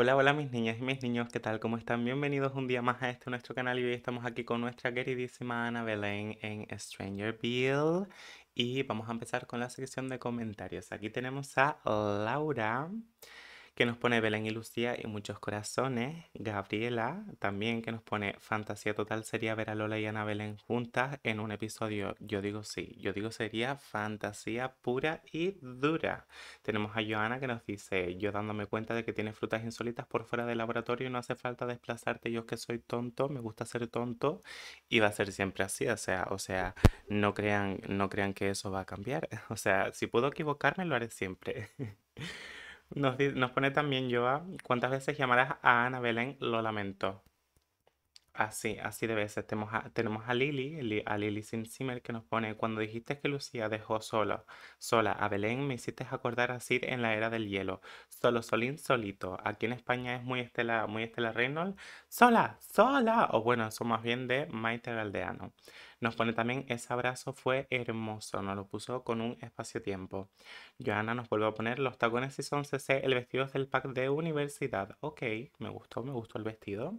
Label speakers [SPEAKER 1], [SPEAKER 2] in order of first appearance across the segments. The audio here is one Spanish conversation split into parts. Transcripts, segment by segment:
[SPEAKER 1] Hola, hola mis niñas y mis niños, ¿qué tal? ¿Cómo están? Bienvenidos un día más a este nuestro canal y hoy estamos aquí con nuestra queridísima Ana Belén en Stranger Bill y vamos a empezar con la sección de comentarios. Aquí tenemos a Laura que nos pone Belén y Lucía y muchos corazones. Gabriela también que nos pone fantasía total sería ver a Lola y Ana Belén juntas en un episodio. Yo digo sí, yo digo sería fantasía pura y dura. Tenemos a Joana que nos dice yo dándome cuenta de que tiene frutas insólitas por fuera del laboratorio no hace falta desplazarte, yo que soy tonto, me gusta ser tonto y va a ser siempre así, o sea, o sea, no crean, no crean que eso va a cambiar. O sea, si puedo equivocarme lo haré siempre. Nos, pone también Joa, ¿cuántas veces llamarás a Ana Belén? Lo lamento. Así, así de veces. Tenemos a, tenemos a Lili, a Lili Simmer, que nos pone, cuando dijiste que Lucía dejó sola sola a Belén, me hiciste acordar a Cid en la era del hielo. Solo, solín, solito. Aquí en España es muy Estela, muy Estela Reynolds. Sola, sola. O bueno, eso más bien de Maite Galdeano. Nos pone también, ese abrazo fue hermoso, nos lo puso con un espacio-tiempo. Johanna nos vuelve a poner, los tacones si son CC, el vestido es del pack de universidad. Ok, me gustó, me gustó el vestido.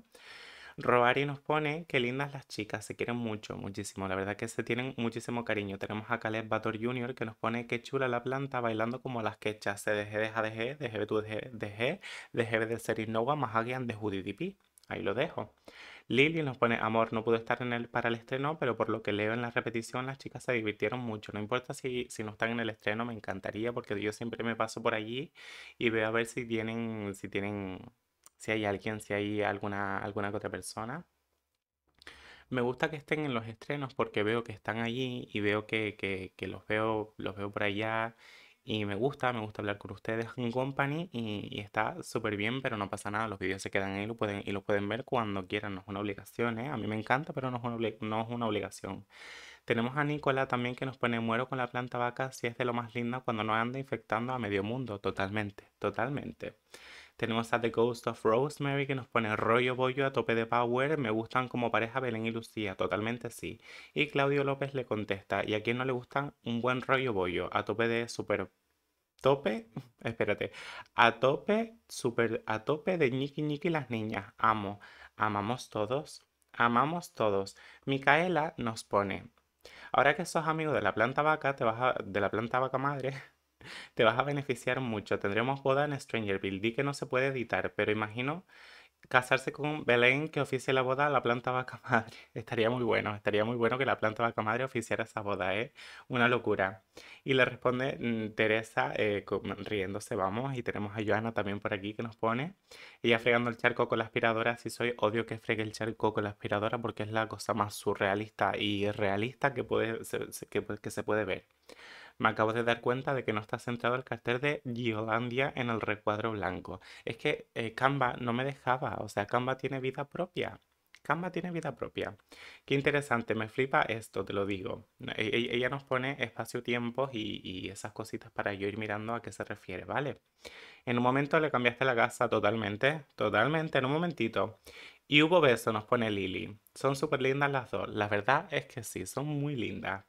[SPEAKER 1] Robari nos pone, qué lindas las chicas, se quieren mucho, muchísimo, la verdad que se tienen muchísimo cariño. Tenemos a Caleb Bator Jr. que nos pone, qué chula la planta, bailando como las quechas, se deje, deja, deje, deje, tu deje, deje, de ser innova, más de judidipi. Ahí lo dejo. Lily nos pone, amor, no pude estar en el, para el estreno, pero por lo que leo en la repetición, las chicas se divirtieron mucho. No importa si, no están en el estreno, me encantaría porque yo siempre me paso por allí y veo a ver si tienen, si tienen, si hay alguien, si hay alguna, alguna otra persona. Me gusta que estén en los estrenos porque veo que están allí y veo que, que, que los veo, los veo por allá y me gusta, me gusta hablar con ustedes en Company y, está súper bien, pero no pasa nada, los vídeos se quedan ahí lo pueden, y lo pueden ver cuando quieran, no es una obligación, ¿eh? a mí me encanta, pero no es, una, no es una obligación. Tenemos a Nicola también que nos pone muero con la planta vaca si es de lo más linda cuando no anda infectando a medio mundo, totalmente, totalmente. Tenemos a The Ghost of Rosemary que nos pone rollo bollo a tope de power, me gustan como pareja Belén y Lucía, totalmente sí. Y Claudio López le contesta, ¿y a quién no le gustan un buen rollo bollo a tope de super tope, espérate, a tope, super, a tope de ñiqui ñiqui las niñas. Amo, amamos todos, amamos todos. Micaela nos pone, ahora que sos amigo de la planta vaca, te vas de la planta vaca madre, te vas a beneficiar mucho. Tendremos boda en Strangerville. Di que no se puede editar, pero imagino casarse con Belén que oficie la boda a la planta vaca madre. Estaría muy bueno, estaría muy bueno que la planta vaca madre oficiara esa boda, ¿eh? Una locura. Y le responde mm, Teresa eh, riéndose, vamos, y tenemos a Joana también por aquí que nos pone. Ella fregando el charco con la aspiradora, si soy, odio que fregue el charco con la aspiradora porque es la cosa más surrealista y realista que, puede, que se puede ver. Me acabo de dar cuenta de que no está centrado el cartel de Giolandia en el recuadro blanco. Es que eh, Canva no me dejaba, o sea, Canva tiene vida propia. Canva tiene vida propia. Qué interesante, me flipa esto, te lo digo. E, e, ella nos pone espacio tiempo y, esas cositas para yo ir mirando a qué se refiere, ¿vale? En un momento le cambiaste la casa totalmente, totalmente, en un momentito. Y hubo beso, nos pone Lili. Son súper lindas las dos. La verdad es que sí, son muy lindas.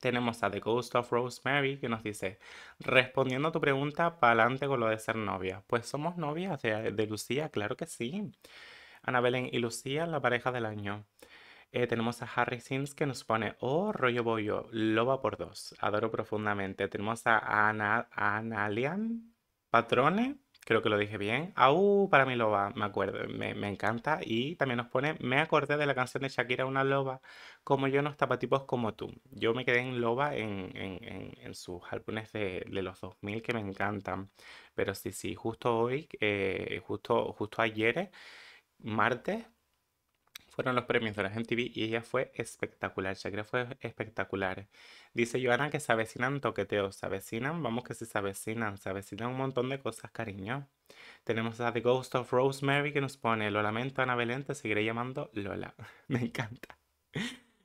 [SPEAKER 1] Tenemos a The Ghost of Rosemary que nos dice, respondiendo a tu pregunta, pa'lante con lo de ser novia. Pues somos novias de, Lucía, claro que sí. Ana y Lucía, la pareja del año. Eh, tenemos a Harry Sims que nos pone, oh, rollo bollo, loba por dos, adoro profundamente. Tenemos a Ana, Analian Patrone, creo que lo dije bien. Aú ah, uh, para mí loba, me acuerdo, me, encanta. Y también nos pone, me acordé de la canción de Shakira, una loba, como yo, unos tapatipos como tú. Yo me quedé en loba en, sus álbumes de, los 2000 que me encantan. Pero sí, sí, justo hoy, eh, justo, justo ayer, martes, fueron los premios de la MTV y ella fue espectacular. Shakira fue espectacular. Dice Joana que se avecinan toqueteos, se avecinan, vamos que sí se avecinan, se avecinan un montón de cosas, cariño. Tenemos a The Ghost of Rosemary que nos pone, lo lamento Ana Belén, te seguiré llamando Lola. Me encanta.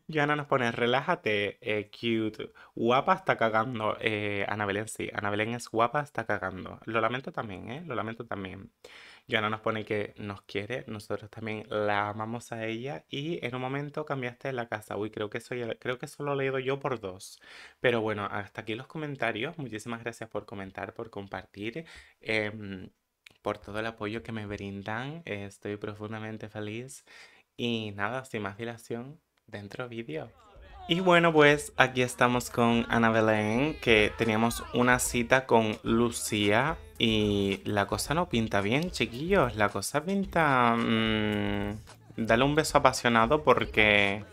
[SPEAKER 1] Joana nos pone, relájate, eh, cute. Guapa está cagando. Eh, Ana Belén sí, Ana Belén es guapa, está cagando. Lo lamento también, ¿eh? Lo lamento también. Joana nos pone que nos quiere, nosotros también la amamos a ella y en un momento cambiaste la casa. Uy, creo que, soy, creo que he leído yo por dos. Pero bueno, hasta aquí los comentarios. Muchísimas gracias por comentar, por compartir. Em, por todo el apoyo que me brindan, estoy profundamente feliz. Y nada, sin más dilación, dentro vídeo. Y bueno, pues aquí estamos con Ana Belén, que teníamos una cita con Lucía y la cosa no pinta bien, chiquillos. La cosa pinta... Mm, dale un beso apasionado porque...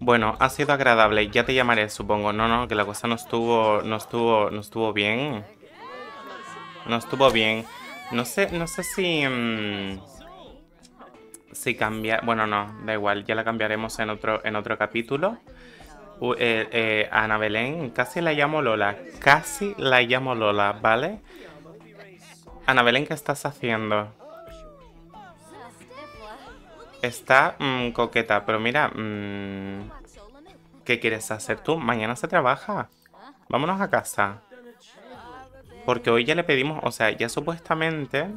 [SPEAKER 1] Bueno, ha sido agradable. Ya te llamaré, supongo. No, no, que la cosa no estuvo, no estuvo, no estuvo bien. No estuvo bien. No sé, no sé si... Mm, si cambia, bueno, no, da igual, ya la cambiaremos en otro, en otro capítulo. Eh, eh, Ana Belén, casi la llamo Lola, casi la llamo Lola, ¿vale? Ana Belén, ¿qué estás haciendo? Está mm, coqueta, pero mira, mm, ¿qué quieres hacer tú? Mañana se trabaja. Vámonos a casa. Porque hoy ya le pedimos, o sea, ya supuestamente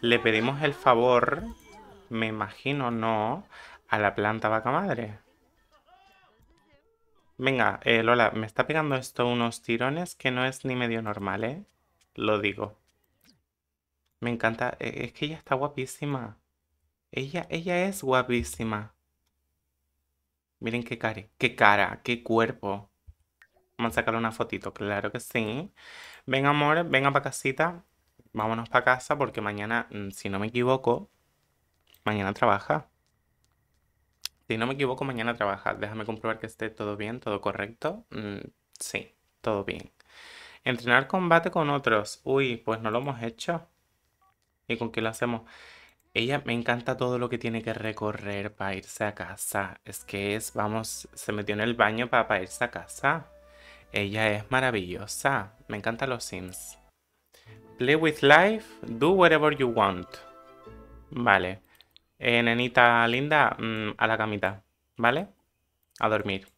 [SPEAKER 1] le pedimos el favor me imagino no, a la planta vaca madre. Venga, eh, Lola, me está pegando esto unos tirones que no es ni medio normal, ¿eh? Lo digo. Me encanta, e, es que ella está guapísima. Ella, ella es guapísima. Miren qué cara, qué cara, qué cuerpo. Vamos a sacarle una fotito, claro que sí. Venga, amor, venga para casita. Vámonos para casa porque mañana, mm, si no me equivoco, Mañana trabaja. Si no me equivoco, mañana trabaja. Déjame comprobar que esté todo bien, todo correcto. Mm, sí, todo bien. Entrenar combate con otros. Uy, pues no lo hemos hecho. ¿Y con qué lo hacemos? Ella me encanta todo lo que tiene que recorrer para irse a casa. Es que es, vamos, se metió en el baño para, para irse a casa. Ella es maravillosa. Me encantan los Sims. Play with life, do whatever you want. Vale. Eh, nenita linda, mm, a la camita, ¿vale? A dormir.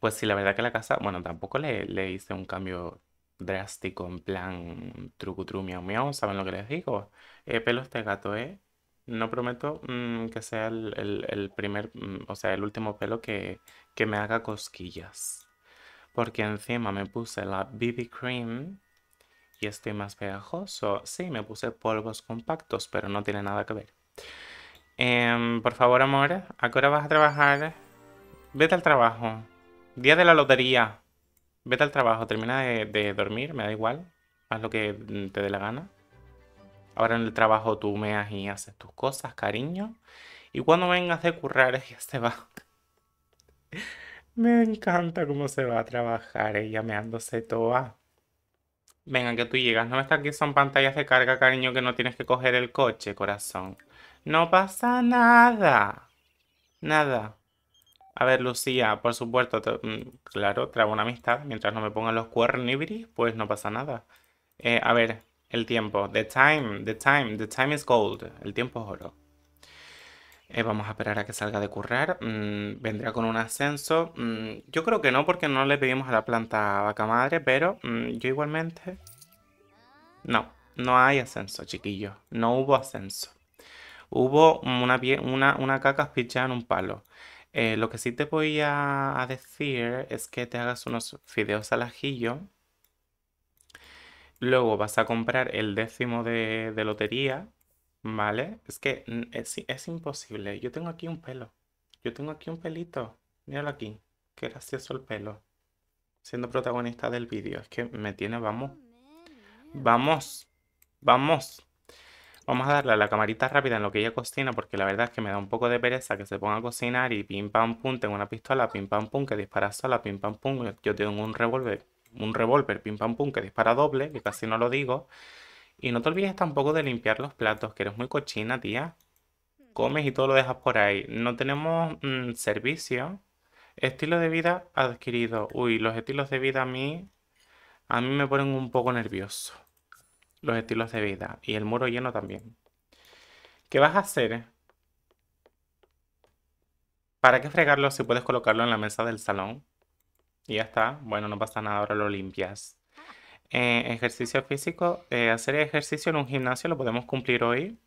[SPEAKER 1] Pues sí, la verdad que la casa, bueno, tampoco le, hice un cambio drástico en plan trucutru, miau miau, ¿saben lo que les digo? Eh, pelos de este gato, ¿eh? No prometo mm, que sea el, primer, mm, o sea, el último pelo que, que me haga cosquillas. Porque encima me puse la BB Cream y estoy más pegajoso. Sí, me puse polvos compactos, pero no tiene nada que ver. Em, por favor, amor, ¿a qué hora vas a trabajar? Vete al trabajo. Día de la lotería. Vete al trabajo, termina de, dormir, me da igual. Haz lo que mm, te dé la gana. Ahora en el trabajo tú meas y haces tus cosas, cariño. Y cuando vengas de currar, ella se va. me encanta cómo se va a trabajar, ella meándose toda. Venga, que tú llegas. No me está aquí, son pantallas de carga, cariño, que no tienes que coger el coche, corazón. No pasa nada. Nada. A ver, Lucía, por supuesto, mm, claro, trago una amistad. Mientras no me pongan los cuernibris, pues no pasa nada. Eh, a ver, el tiempo. The time, the time, the time is gold. El tiempo es oro. Eh, vamos a esperar a que salga de currar. Mm, vendrá con un ascenso. Mm, yo creo que no, porque no le pedimos a la planta vaca madre, pero yo igualmente... No, no hay ascenso, chiquillo. No hubo ascenso hubo una, una, una caca pichada en un palo. Eh, lo que sí te voy a, decir es que te hagas unos fideos al ajillo. Luego vas a comprar el décimo de, lotería, ¿vale? Es que mm, es, es, imposible. Yo tengo aquí un pelo. Yo tengo aquí un pelito. Míralo aquí. Qué gracioso el pelo. Siendo protagonista del vídeo. Es que me tiene, vamos. Oh, vamos. Vamos. Vamos a darle a la camarita rápida en lo que ella cocina porque la verdad es que me da un poco de pereza que se ponga a cocinar y pim pam pum, tengo una pistola, pim pam pum, que dispara sola, pim pam pum, yo tengo un revólver, un revólver, pim pam pum, que dispara doble, que casi no lo digo. Y no te olvides tampoco de limpiar los platos, que eres muy cochina, tía. Comes y todo lo dejas por ahí. No tenemos mm, servicio. Estilo de vida adquirido. Uy, los estilos de vida a mí, a mí me ponen un poco nervioso los estilos de vida y el muro lleno también. ¿Qué vas a hacer? ¿Para qué fregarlo si puedes colocarlo en la mesa del salón? Y ya está. Bueno, no pasa nada, ahora lo limpias. Eh, ejercicio físico. Eh, hacer ejercicio en un gimnasio lo podemos cumplir hoy.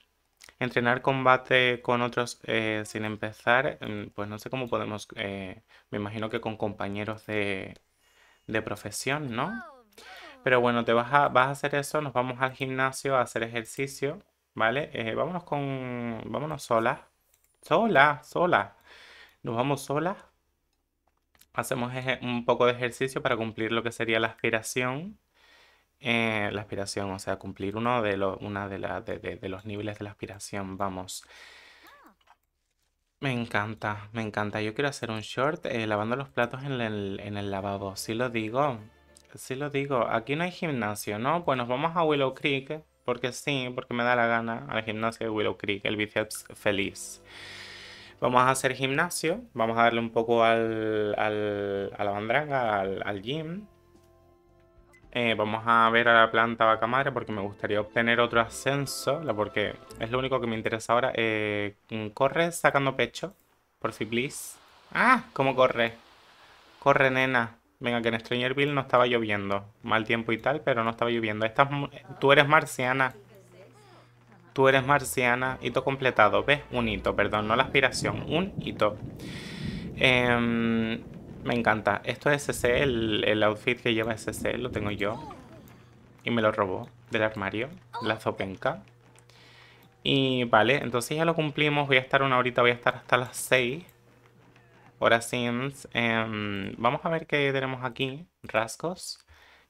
[SPEAKER 1] Entrenar combate con otros eh, sin empezar. Mm, pues no sé cómo podemos. me imagino que con compañeros de, de profesión, ¿no? Pero bueno, te vas a, vas a hacer eso, nos vamos al gimnasio a hacer ejercicio, ¿vale? Eh, vámonos con... vámonos sola Sola, sola. Nos vamos sola Hacemos un poco de ejercicio para cumplir lo que sería la aspiración. Eh, la aspiración, o sea, cumplir uno de, una de, de, los niveles de la aspiración, vamos. Me encanta, me encanta. Yo quiero hacer un short eh, lavando los platos en el, lavabo, si lo digo sí lo digo, aquí no hay gimnasio, ¿no? Pues nos vamos a Willow Creek, porque sí, porque me da la gana al gimnasio de Willow Creek, el bíceps feliz. Vamos a hacer gimnasio, vamos a darle un poco al, al a la al, gym. Eh, vamos a ver a la planta vaca madre porque me gustaría obtener otro ascenso, porque es lo único que me interesa ahora. Eh, corre sacando pecho, por si please. ¡Ah! ¿Cómo corre? Corre, nena. Venga, que en Strangerville no estaba lloviendo. Mal tiempo y tal, pero no estaba lloviendo. tú eres marciana. Tú eres marciana. Hito completado, ¿ves? Un hito, perdón, no la aspiración. Un hito. Em, me encanta. Esto es SC, el, outfit que lleva SC, lo tengo yo. Y me lo robó del armario. La zopenca. Y vale, entonces ya lo cumplimos. Voy a estar una horita, voy a estar hasta las 6. Ahora Sims, em, vamos a ver qué tenemos aquí, rasgos.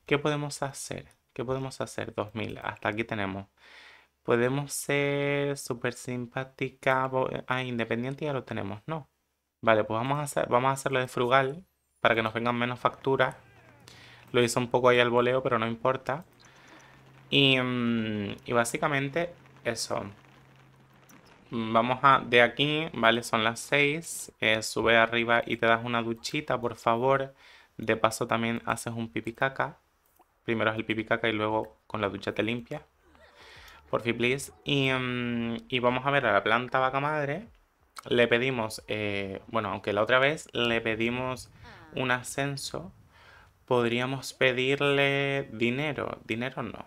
[SPEAKER 1] ¿Qué podemos hacer? ¿Qué podemos hacer? 2000, hasta aquí tenemos. Podemos ser súper simpática, ah, independiente ya lo tenemos, ¿no? Vale, pues vamos a, hacer, vamos a hacerlo de frugal para que nos vengan menos facturas. Lo hice un poco ahí al voleo, pero no importa. Y, mm, y básicamente eso. Vamos a, de aquí, ¿vale? Son las 6. Eh, sube arriba y te das una duchita, por favor. De paso también haces un pipicaca. Primero es el pipicaca y luego con la ducha te limpias. Por favor, please. Y, mm, y, vamos a ver a la planta vaca madre. Le pedimos, eh, bueno, aunque la otra vez le pedimos un ascenso, podríamos pedirle dinero. Dinero no.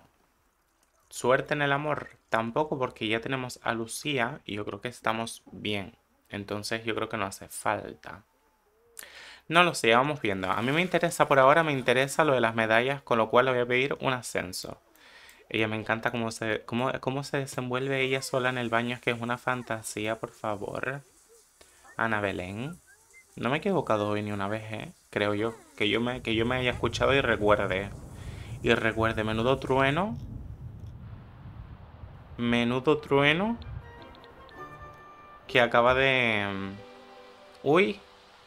[SPEAKER 1] Suerte en el amor, Tampoco porque ya tenemos a Lucía y yo creo que estamos bien. Entonces yo creo que no hace falta. No lo sé, vamos viendo. A mí me interesa por ahora, me interesa lo de las medallas, con lo cual le voy a pedir un ascenso. Ella me encanta cómo se, cómo, se desenvuelve ella sola en el baño, es que es una fantasía, por favor. Ana Belén. No me he equivocado hoy ni una vez, ¿eh? Creo yo. Que yo me, que yo me haya escuchado y recuerde. Y recuerde, menudo trueno Menudo trueno. Que acaba de... Mm, uy,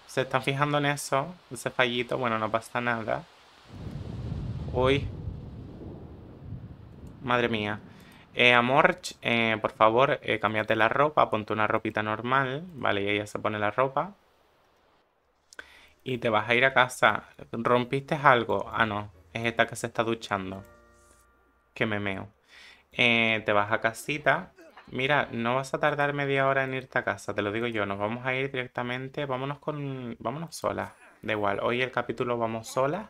[SPEAKER 1] se están fijando en eso. Ese fallito. Bueno, no pasa nada. Uy. Madre mía. Eh, amor, eh, por favor, eh, cámbiate la ropa, ponte una ropita normal, ¿vale? Y ella se pone la ropa. Y te vas a ir a casa. ¿Rompiste algo? Ah, no. Es esta que se está duchando. Que memeo eh, te vas a casita. Mira, no vas a tardar media hora en irte a casa, te lo digo yo. Nos vamos a ir directamente, vámonos con, vámonos solas. Da igual, hoy el capítulo vamos solas.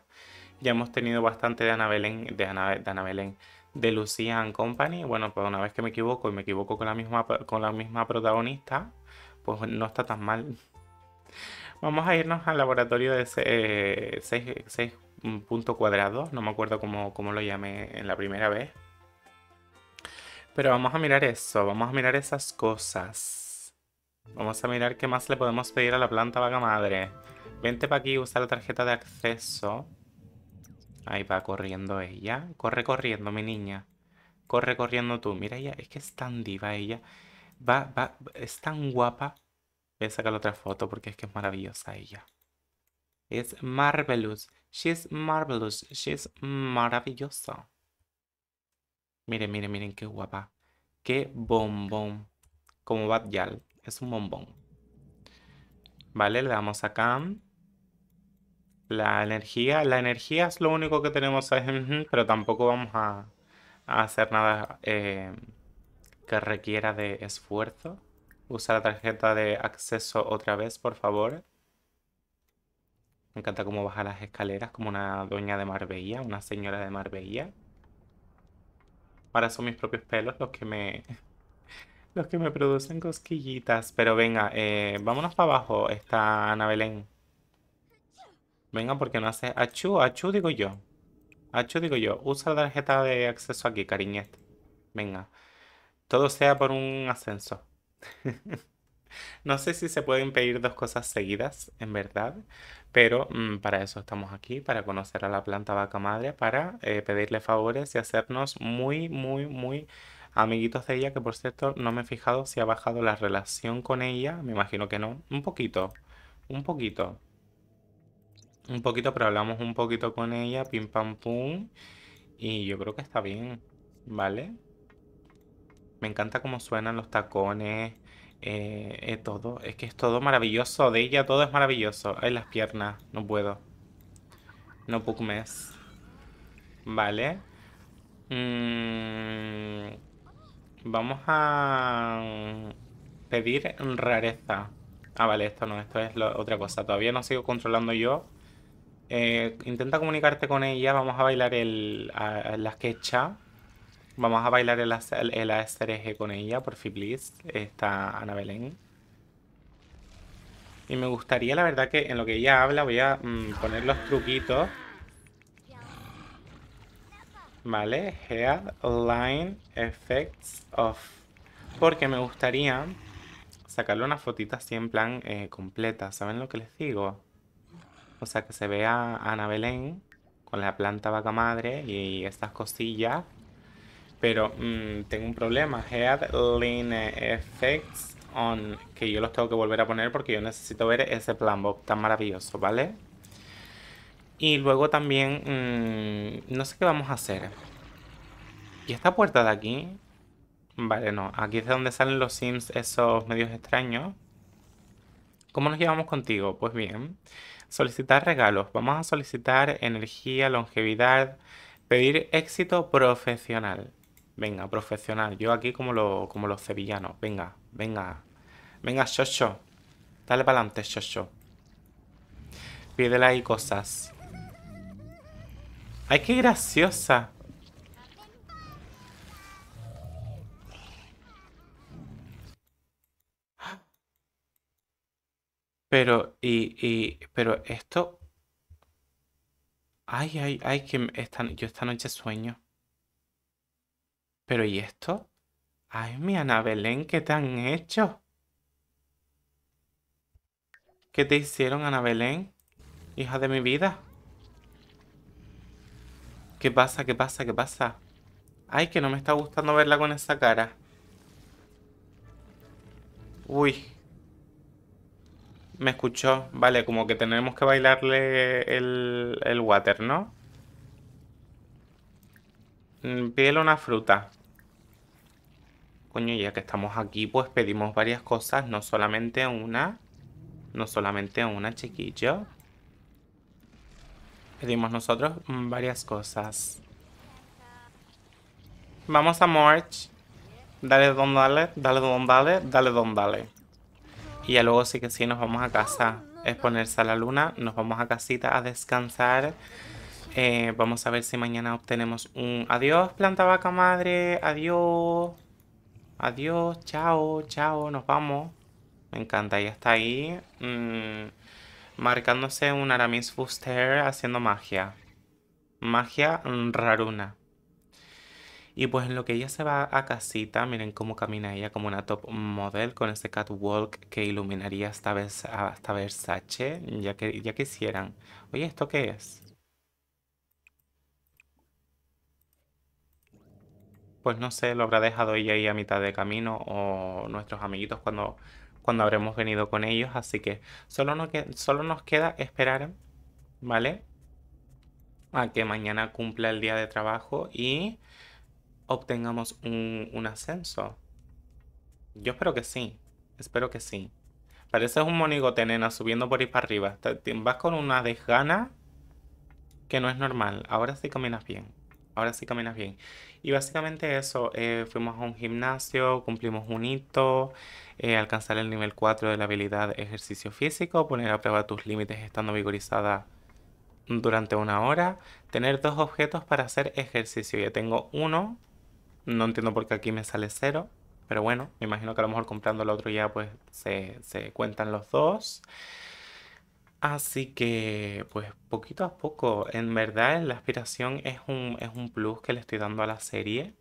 [SPEAKER 1] Ya hemos tenido bastante de Ana Belén, de Ana, de de Lucía Company. Bueno, pues una vez que me equivoco y me equivoco con la misma, con la misma protagonista, pues no está tan mal. Vamos a irnos al laboratorio de 6.2 eh, no me acuerdo cómo, cómo lo llamé en la primera vez. Pero vamos a mirar eso, vamos a mirar esas cosas. Vamos a mirar qué más le podemos pedir a la planta vaca madre. Vente para aquí, usa la tarjeta de acceso. Ahí va corriendo ella. Corre corriendo, mi niña. Corre corriendo tú. Mira ella, es que es tan diva ella. Va, va, es tan guapa. Voy a sacar otra foto porque es que es maravillosa ella. Es marvelous. She's marvelous. She's maravillosa. Miren, miren, miren qué guapa. Qué bombón. Como Bad Yal. Es un bombón. Vale, le damos acá. La energía. La energía es lo único que tenemos. Pero tampoco vamos a, hacer nada eh, que requiera de esfuerzo. Usa la tarjeta de acceso otra vez, por favor. Me encanta cómo baja las escaleras como una doña de Marbella, una señora de Marbella. Ahora son mis propios pelos los que me... Los que me producen cosquillitas. Pero venga, eh, vámonos para abajo. Está Ana Belén. Venga, porque no hace... Achú, achú digo yo. Achú digo yo. Usa la tarjeta de acceso aquí, cariñete. Venga. Todo sea por un ascenso. no sé si se pueden pedir dos cosas seguidas, en verdad. Pero mm, para eso estamos aquí, para conocer a la planta vaca madre, para eh, pedirle favores y hacernos muy, muy, muy amiguitos de ella, que por cierto no me he fijado si ha bajado la relación con ella, me imagino que no, un poquito, un poquito, un poquito, pero hablamos un poquito con ella, pim pam pum, y yo creo que está bien, ¿vale? Me encanta cómo suenan los tacones, es eh, eh, todo, es que es todo maravilloso. De ella todo es maravilloso. Ay, las piernas, no puedo. No pugmes. Vale. Mm, vamos a pedir rareza. Ah, vale, esto no, esto es otra cosa. Todavía no sigo controlando yo. Eh, intenta comunicarte con ella. Vamos a bailar el, la quecha Vamos a bailar el, ASRG con ella, por fi, please. Está Ana Belén. Y me gustaría, la verdad, que en lo que ella habla voy a mm, poner los truquitos. Vale, Head Line Effects of Porque me gustaría sacarle unas fotita así en plan eh, completa. ¿Saben lo que les digo? O sea, que se vea Ana Belén con la planta vaca madre y estas cosillas. Pero mm, tengo un problema. Head Effects On. Que yo los tengo que volver a poner porque yo necesito ver ese plan Bob tan maravilloso, ¿vale? Y luego también... Mm, no sé qué vamos a hacer. ¿Y esta puerta de aquí? Vale, no. Aquí es de donde salen los sims esos medios extraños. ¿Cómo nos llevamos contigo? Pues bien. Solicitar regalos. Vamos a solicitar energía, longevidad, pedir éxito profesional. Venga, profesional. Yo aquí como, lo, como los sevillanos. Venga, venga. Venga, Shosho. Dale para adelante, Shosho. Pídele ahí cosas. ¡Ay, qué graciosa! Pero, y, y, pero esto... Ay, ay, ay, que esta, yo esta noche sueño. Pero ¿y esto? Ay, mi Ana Belén, ¿qué te han hecho? ¿Qué te hicieron, Ana Belén? Hija de mi vida. ¿Qué pasa? ¿Qué pasa? ¿Qué pasa? Ay, que no me está gustando verla con esa cara. Uy. Me escuchó. Vale, como que tenemos que bailarle el, water, ¿no? Mm, pídele una fruta y ya que estamos aquí, pues pedimos varias cosas, no solamente una. No solamente una, chiquillo. Pedimos nosotros varias cosas. Vamos a March. Dale, don, dale, dale, don, dale, dale, don, dale. Y ya luego sí que sí nos vamos a casa. Es ponerse a la luna, nos vamos a casita a descansar. Eh, vamos a ver si mañana obtenemos un adiós, planta vaca madre, adiós. Adiós, chao, chao, nos vamos. Me encanta, ella está ahí. Mm, marcándose un Aramis Fuster haciendo magia. Magia raruna. Y pues en lo que ella se va a casita, miren cómo camina ella como una top model con ese catwalk que iluminaría hasta, Versace, ya que ya quisieran. Oye, ¿esto qué es? pues no sé, lo habrá dejado ella ahí a mitad de camino o nuestros amiguitos cuando, cuando habremos venido con ellos. Así que solo, nos queda esperar, ¿vale? A que mañana cumpla el día de trabajo y obtengamos un, un ascenso. Yo espero que sí, espero que sí. Pareces un monigote, nena, subiendo por ahí para arriba. Vas con una desgana que no es normal. Ahora sí caminas bien ahora sí caminas bien. Y básicamente eso, eh, fuimos a un gimnasio, cumplimos un hito, eh, alcanzar el nivel 4 de la habilidad ejercicio físico, poner a prueba tus límites estando vigorizada durante una hora, tener dos objetos para hacer ejercicio. Ya tengo uno, no entiendo por qué aquí me sale cero, pero bueno, me imagino que a lo mejor comprando el otro ya pues se cuentan los dos. Así que, pues poquito a poco, en verdad la aspiración es un, es un plus que le estoy dando a la serie,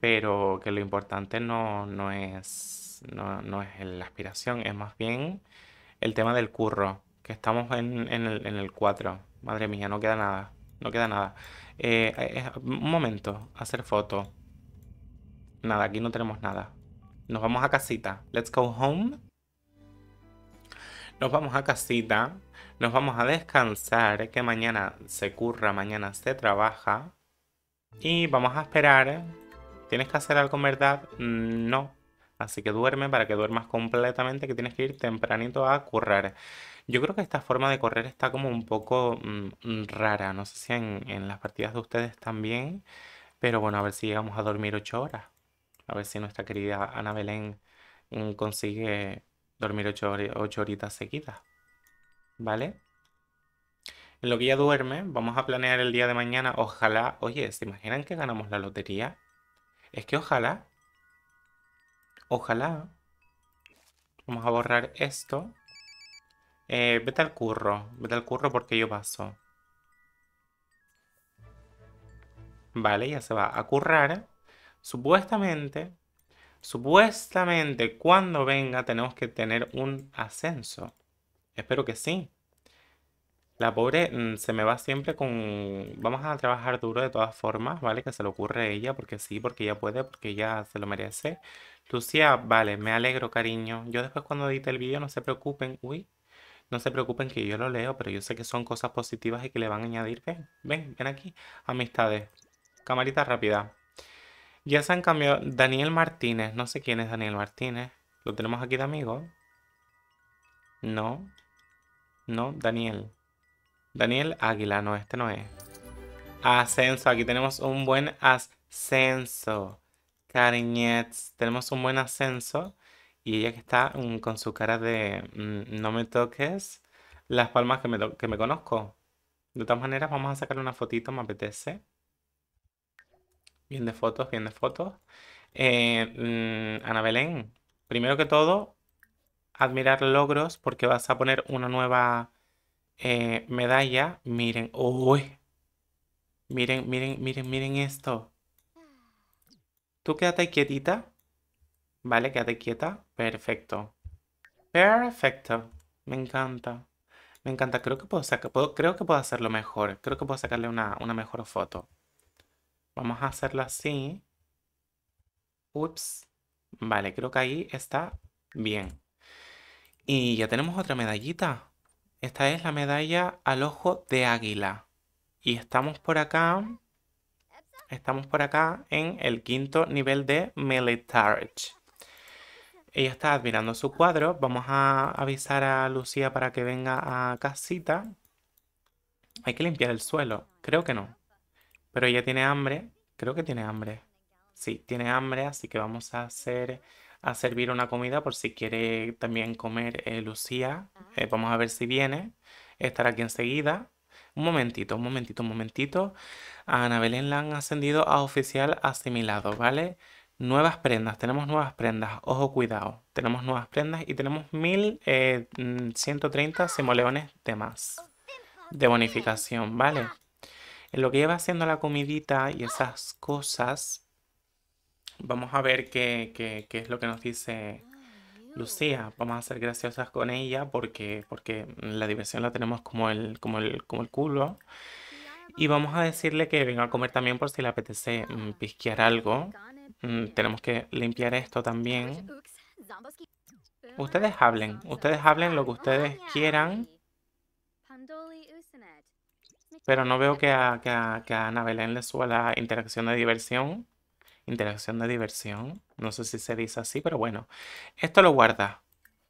[SPEAKER 1] pero que lo importante no, es, no, es la aspiración, es más bien el tema del curro, que estamos en, el, 4. Madre mía, no queda nada, no queda nada. Eh, eh, eh, un momento, hacer foto. Nada, aquí no tenemos nada. Nos vamos a casita. Let's go home nos vamos a casita, nos vamos a descansar, que mañana se curra, mañana se trabaja. Y vamos a esperar. ¿Tienes que hacer algo en verdad? No. Así que duerme para que duermas completamente, que tienes que ir tempranito a currar. Yo creo que esta forma de correr está como un poco mm, rara. No sé si en, las partidas de ustedes también. Pero bueno, a ver si llegamos a dormir ocho horas. A ver si nuestra querida Ana Belén mm, consigue dormir 8, horitas seguidas, ¿vale? En lo que ya duerme, vamos a planear el día de mañana. Ojalá, oye, ¿se imaginan que ganamos la lotería? Es que ojalá, ojalá. Vamos a borrar esto. Eh, vete al curro, vete al curro porque yo paso. Vale, ya se va a currar. Supuestamente Supuestamente cuando venga tenemos que tener un ascenso. Espero que sí. La pobre mm, se me va siempre con... Vamos a trabajar duro de todas formas, ¿vale? Que se le ocurre a ella, porque sí, porque ella puede, porque ella se lo merece. Lucía, vale, me alegro, cariño. Yo después cuando edite el vídeo, no se preocupen. Uy, no se preocupen que yo lo leo, pero yo sé que son cosas positivas y que le van a añadir. Ven, ven, ven aquí. Amistades. Camarita rápida. Ya se han cambiado. Daniel Martínez. No sé quién es Daniel Martínez. ¿Lo tenemos aquí de amigo? No. No, Daniel. Daniel Águila. No, este no es. Ascenso. Aquí tenemos un buen ascenso. Cariñets. Tenemos un buen ascenso. Y ella que está mm, con su cara de mm, no me toques las palmas que me, que me conozco. De todas maneras, vamos a sacarle una fotito, me apetece. Bien de fotos, bien de fotos. Eh, mm, Ana Belén, primero que todo, admirar logros porque vas a poner una nueva eh, medalla. Miren, uy. Miren, miren, miren, miren esto. Tú quédate quietita. Vale, quédate quieta. Perfecto. Perfecto. Me encanta. Me encanta. Creo que puedo, puedo, creo que puedo hacerlo mejor. Creo que puedo sacarle una mejor foto. Vamos a hacerlo así. Ups. Vale, creo que ahí está bien. Y ya tenemos otra medallita. Esta es la medalla al ojo de águila. Y estamos por acá. Estamos por acá en el quinto nivel de Militarch. Ella está admirando su cuadro. Vamos a avisar a Lucía para que venga a casita. Hay que limpiar el suelo. Creo que no. Pero ella tiene hambre. Creo que tiene hambre. Sí, tiene hambre, así que vamos a hacer a servir una comida por si quiere también comer eh, Lucía. Ah. Eh, vamos a ver si viene. Estará aquí enseguida. Un momentito, un momentito, un momentito. A Ana Belén la han ascendido a oficial asimilado, ¿vale? Nuevas prendas, tenemos nuevas prendas, ojo cuidado, tenemos nuevas prendas y tenemos 1130 eh, mm, simoleones de más de bonificación, ¿vale? lo que lleva haciendo la comidita y esas cosas, vamos a ver qué, es lo que nos dice Lucía. Vamos a ser graciosas con ella porque, porque la diversión la tenemos como el, como, como el culo. Y vamos a decirle que venga a comer también por si le apetece mm, pisquear algo. Mm, tenemos que limpiar esto también. Ustedes hablen, ustedes hablen lo que ustedes quieran. Pero no veo que a, que le suba la interacción de diversión. Interacción de diversión. No sé si se dice así, pero bueno. Esto lo guarda.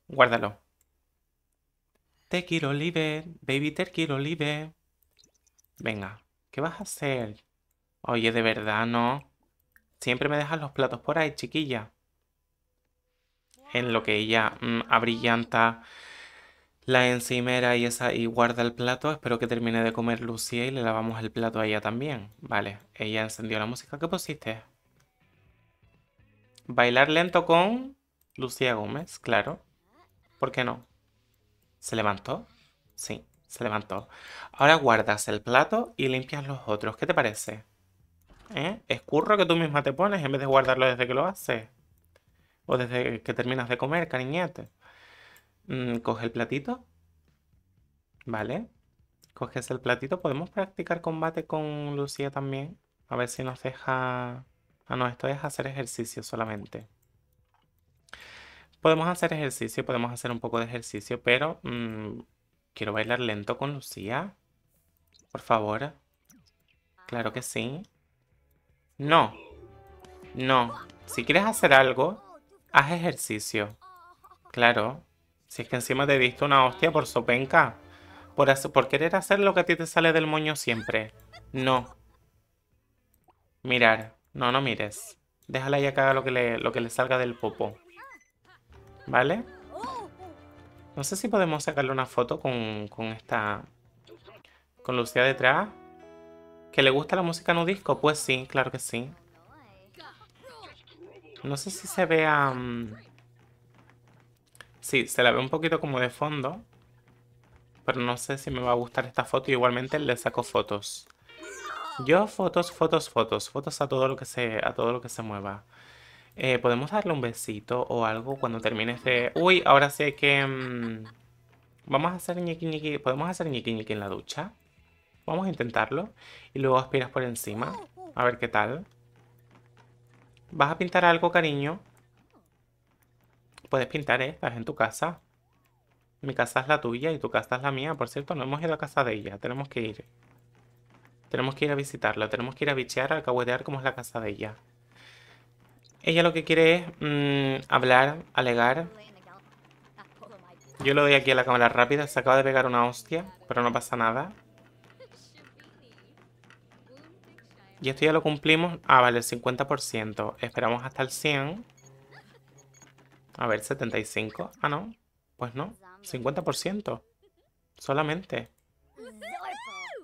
[SPEAKER 1] Guárdalo. Te quiero libre, baby, te quiero libre. Venga, ¿qué vas a hacer? Oye, de verdad, no. Siempre me dejas los platos por ahí, chiquilla. En lo que ella mm, abrillanta la encimera y esa y guarda el plato. Espero que termine de comer Lucía y le lavamos el plato a ella también. Vale, ella encendió la música que pusiste. Bailar lento con Lucía Gómez, claro. ¿Por qué no? ¿Se levantó? Sí, se levantó. Ahora guardas el plato y limpias los otros. ¿Qué te parece? ¿Eh? Escurro que tú misma te pones en vez de guardarlo desde que lo haces. O desde que terminas de comer, cariñete. Mm, coge el platito. Vale. Coges el platito. Podemos practicar combate con Lucía también. A ver si nos deja... Ah, no, esto es hacer ejercicio solamente. Podemos hacer ejercicio, podemos hacer un poco de ejercicio, pero mm, quiero bailar lento con Lucía. Por favor. Claro que sí. No. No. Si quieres hacer algo, haz ejercicio. Claro. Si es que encima te diste una hostia por sopenca. Por, querer hacer lo que a ti te sale del moño siempre. No. Mirar. No, no mires. Déjala ya que lo que le, salga del popo. ¿Vale? No sé si podemos sacarle una foto con, esta... Con Lucía detrás. ¿Que le gusta la música no disco? Pues sí, claro que sí. No sé si se vea... Mm, Sí, se la ve un poquito como de fondo. Pero no sé si me va a gustar esta foto. Igualmente le saco fotos. Yo fotos, fotos, fotos. Fotos a todo lo que se, a todo lo que se mueva. Eh, Podemos darle un besito o algo cuando termine de... Este? Uy, ahora sé que... Mm, vamos a hacer ñiqui ñiqui. ¿Podemos hacer ñiqui en la ducha? Vamos a intentarlo. Y luego aspiras por encima. A ver qué tal. ¿Vas a pintar algo, cariño? Puedes pintar estas en tu casa. Mi casa es la tuya y tu casa es la mía. Por cierto, no hemos ido a casa de ella. Tenemos que ir. Tenemos que ir a visitarla. Tenemos que ir a bichear, a alcahuetear cómo es la casa de ella. Ella lo que quiere es mm, hablar, alegar. Yo lo doy aquí a la cámara rápida. Se acaba de pegar una hostia, pero no pasa nada. Y esto ya lo cumplimos. Ah, vale, el 50%. Esperamos hasta el 100%. A ver, 75. Ah, no. Pues no. 50%. Solamente.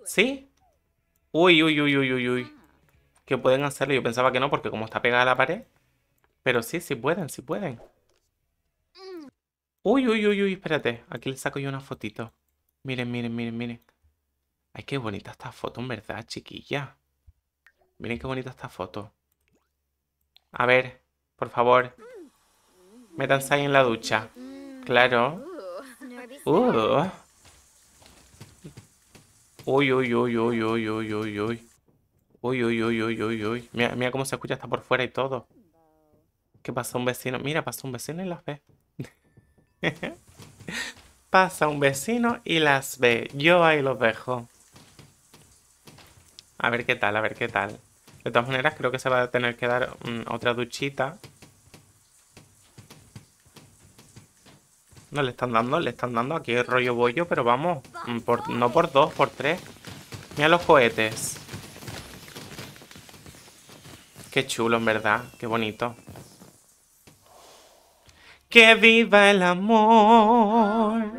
[SPEAKER 1] ¿Sí? Uy, uy, uy, uy, uy, uy. Que pueden hacerlo. Yo pensaba que no, porque como está pegada a la pared. Pero sí, sí pueden, sí pueden. Uy, uy, uy, uy, espérate. Aquí le saco yo una fotito. Miren, miren, miren, miren. Ay, qué bonita esta foto, en verdad, chiquilla. Miren qué bonita esta foto. A ver, por favor. Métanse ahí en la ducha. Claro. Uh. Uy, uy, uy, uy, uy, uy, uy, uy. Uy, uy, uy, uy, uy, uy. Mira, cómo se escucha hasta por fuera y todo. ¿Qué pasa un vecino? Mira, pasa un vecino y las ve. pasa un vecino y las ve. Yo ahí los dejo. A ver qué tal, a ver qué tal. De todas maneras, creo que se va a tener que dar mm, otra duchita. No le están dando, le están dando aquí el rollo bollo, pero vamos, mm, por, no por dos, por tres. Mira los cohetes. Qué chulo, en verdad, qué bonito. Que viva el amor.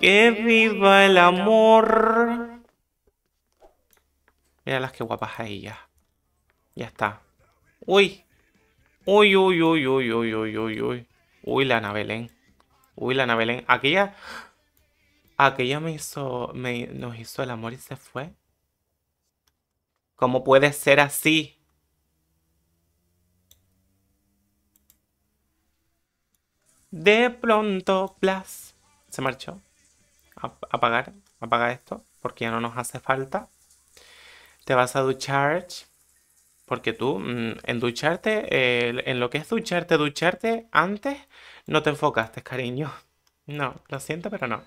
[SPEAKER 1] Que viva el amor. Mira las que guapas a ya Ya está. Uy. Uy, uy, uy, uy, uy, uy, uy, uy. Uy, la Ana Belén. Uy, la Ana Aquella. Aquella me hizo. nos hizo el amor y se fue. ¿Cómo puede ser así? De pronto, Blas. Se marchó. A apagar. Apaga esto. Porque ya no nos hace falta. Te vas a duchar. Porque tú, mm, en ducharte, en lo que es ducharte, ducharte, antes no te enfocaste, cariño. No, lo siento, pero no.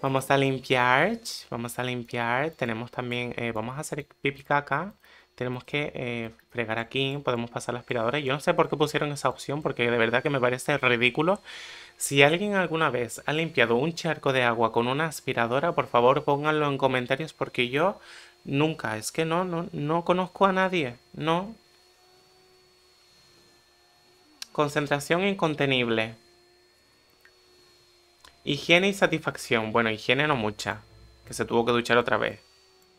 [SPEAKER 1] Vamos a limpiar, vamos a limpiar. Tenemos también, eh, vamos a hacer pipi acá tenemos que eh, fregar aquí, podemos pasar la aspiradora. Yo no sé por qué pusieron esa opción, porque de verdad que me parece ridículo. Si alguien alguna vez ha limpiado un charco de agua con una aspiradora, por favor pónganlo en comentarios porque yo nunca, es que no, no, no conozco a nadie, no. Concentración incontenible. Higiene y satisfacción. Bueno, higiene no mucha, que se tuvo que duchar otra vez.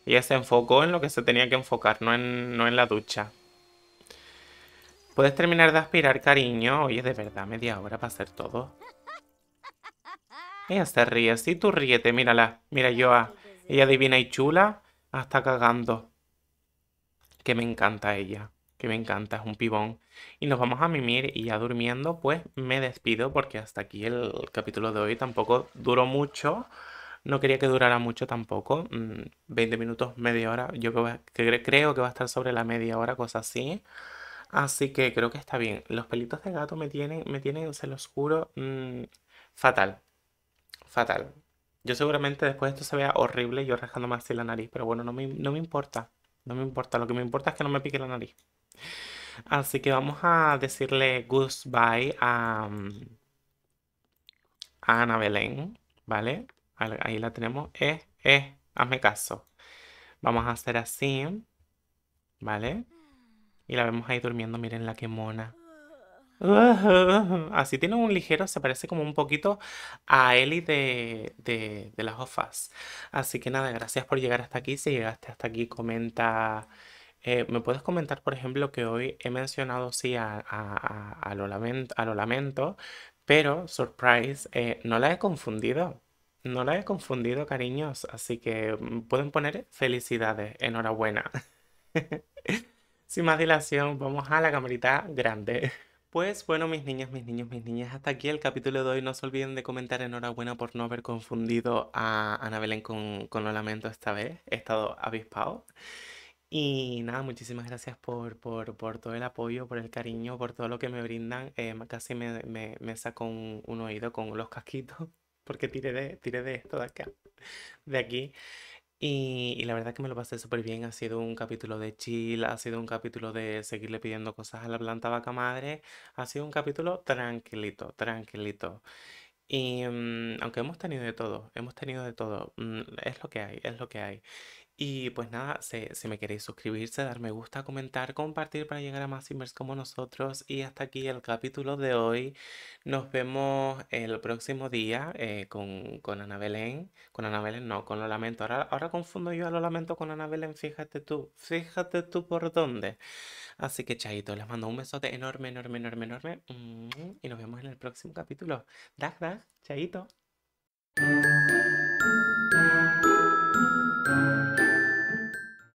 [SPEAKER 1] Ella se enfocó en lo que se tenía que enfocar, no en, la ducha. Puedes terminar de aspirar, cariño. Oye, de verdad, media hora para hacer todo. Ella se ríe. sí, tú ríete, mírala. Mira, Joa. Ah, ella divina y chula. Hasta ah, cagando. Que me encanta ella. Que me encanta, es un pibón. Y nos vamos a mimir y ya durmiendo, pues me despido porque hasta aquí el capítulo de hoy tampoco duró mucho. No quería que durara mucho tampoco, 20 mm, minutos, media hora, yo creo que va a estar sobre la media hora, cosa así. Así que creo que está bien. Los pelitos de gato me tienen, me tienen, se los juro, mm, fatal. Fatal. Yo seguramente después de esto se vea horrible, yo más así la nariz, pero bueno, no me, importa. No me importa, lo que me importa es que no me pique la nariz. Así que vamos a decirle goodbye a mm, Ana Belén, ¿vale? Ahí la tenemos. Eh, eh, hazme caso. Vamos a hacer así. ¿Vale? Y la vemos ahí durmiendo. Miren la que mona. así tiene un ligero, se parece como un poquito a Ellie de, las OFAS. Así que nada, gracias por llegar hasta aquí. Si llegaste hasta aquí, comenta. Eh, ¿Me puedes comentar, por ejemplo, que hoy he mencionado, sí, a, lo, lamento, a lo lamento, pero, surprise, eh, no la he confundido. No la he confundido, cariños, así que mm, pueden poner felicidades, enhorabuena. Sin más dilación, vamos a la camarita grande. Pues bueno, mis niños, mis niños, mis niñas, hasta aquí el capítulo de hoy. No se olviden de comentar enhorabuena por no haber confundido a Ana Belén con, con Lo Lamento esta vez. He estado avispado. Y nada, muchísimas gracias por, todo el apoyo, por el cariño, por todo lo que me brindan. Eh, casi me, me, saco un, oído con los casquitos porque tiré de, tiré de esto de acá, de aquí. Y, y, la verdad que me lo pasé súper bien. Ha sido un capítulo de chill, ha sido un capítulo de seguirle pidiendo cosas a la planta vaca madre. Ha sido un capítulo tranquilito, tranquilito. Y mm, aunque hemos tenido de todo, hemos tenido de todo, mm, es lo que hay, es lo que hay. Y pues nada, si, me queréis suscribirse, dar me gusta, comentar, compartir para llegar a más inversos como nosotros. Y hasta aquí el capítulo de hoy. Nos vemos el próximo día eh, con, con Ana Belén. Con Ana Belén no, con Lo Lamento. Ahora, ahora confundo yo a Lo Lamento con Ana Belén, fíjate tú. Fíjate tú por dónde. Así que chaito, les mando un besote enorme, enorme, enorme, enorme. Mm, y nos vemos en el próximo capítulo. Dag, dag, chaito.